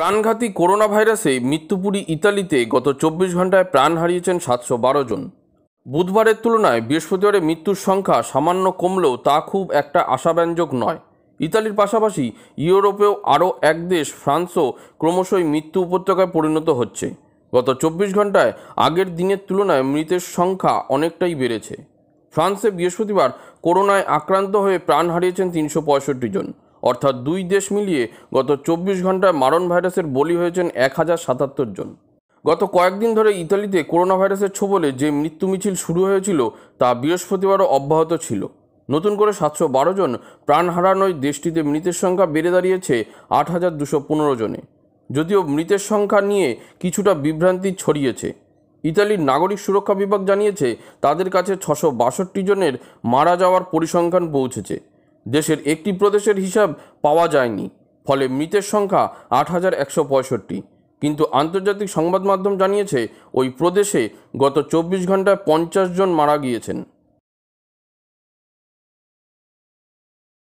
প্রাণঘাতী করোনা ভাইরাসে মৃত্যুপুরী ইতালিতে গত চব্বিশ ঘন্টায় প্রাণ হারিয়েছেন সাতশো বারো জন বুধবারের তুলনায় বৃহস্পতিবারে মৃত্যুর সংখ্যা সামান্য কমলেও তা খুব একটা আশাব্যঞ্জক নয় ইতালির পাশাপাশি ইউরোপেও আরও এক দেশ ফ্রান্সও ক্রমশই মৃত্যু উপত্যকায় পরিণত হচ্ছে গত চব্বিশ ঘন্টায় আগের দিনের তুলনায় মৃতের সংখ্যা অনেকটাই বেড়েছে ফ্রান্সে বৃহস্পতিবার করোনায় আক্রান্ত হয়ে প্রাণ হারিয়েছেন তিনশো জন অর্থাৎ দুই দেশ মিলিয়ে গত চব্বিশ ঘন্টায় মারণ ভাইরাসের বলি হয়েছেন এক হাজার সাতাত্তর জন গত কয়েকদিন ধরে ইতালিতে করোনা ভাইরাসের ছোবলে যে মৃত্যু মিছিল শুরু হয়েছিল তা বৃহস্পতিবারও অব্যাহত ছিল নতুন করে সাতশো বারো জন প্রাণ হারানোয় দেশটিতে মৃতের সংখ্যা বেড়ে দাঁড়িয়েছে আট হাজার দুশো পনেরো জনে যদিও মৃতের সংখ্যা নিয়ে কিছুটা বিভ্রান্তি ছড়িয়েছে ইতালির নাগরিক সুরক্ষা বিভাগ জানিয়েছে তাদের কাছে ছশো বাষট্টি জনের মারা যাওয়ার পরিসংখ্যান পৌঁছেছে দেশের একটি প্রদেশের হিসাব পাওয়া যায়নি ফলে মৃতের সংখ্যা আট হাজার একশো পঁয়ষট্টি কিন্তু আন্তর্জাতিক সংবাদ মাধ্যম জানিয়েছে ওই প্রদেশে গত চব্বিশ ঘন্টায় পঞ্চাশ জন মারা গিয়েছেন